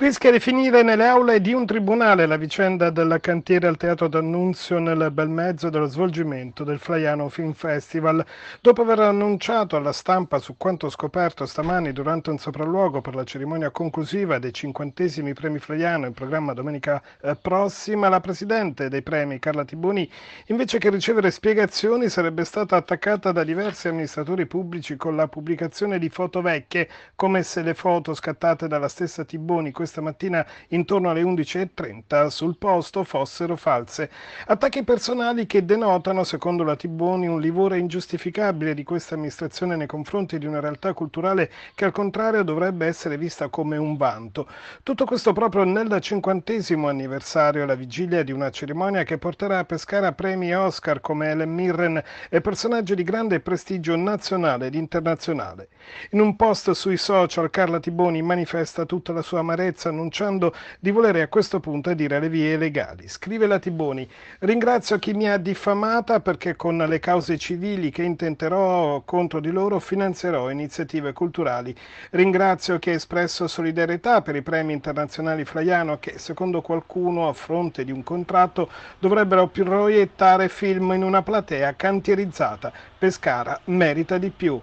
Rischia di finire nelle aule di un tribunale la vicenda della cantiere al Teatro d'Annunzio nel bel mezzo dello svolgimento del Flaiano Film Festival. Dopo aver annunciato alla stampa su quanto scoperto stamani durante un sopralluogo per la cerimonia conclusiva dei cinquantesimi premi Flaiano in programma domenica eh, prossima, la presidente dei premi, Carla Tiboni, invece che ricevere spiegazioni, sarebbe stata attaccata da diversi amministratori pubblici con la pubblicazione di foto vecchie, come se le foto scattate dalla stessa Tiboni questa mattina intorno alle 11.30 sul posto fossero false. Attacchi personali che denotano, secondo la Tiboni, un livore ingiustificabile di questa amministrazione nei confronti di una realtà culturale che al contrario dovrebbe essere vista come un vanto. Tutto questo proprio nel cinquantesimo anniversario, alla vigilia di una cerimonia che porterà a pescare premi Oscar come Ellen Mirren e personaggi di grande prestigio nazionale ed internazionale. In un post sui social Carla Tiboni manifesta tutta la sua amarezza leggerezza annunciando di volere a questo punto dire le vie legali. Scrive la Tiboni, ringrazio chi mi ha diffamata perché con le cause civili che intenterò contro di loro finanzierò iniziative culturali. Ringrazio chi ha espresso solidarietà per i premi internazionali Flaiano che secondo qualcuno a fronte di un contratto dovrebbero proiettare film in una platea cantierizzata. Pescara merita di più.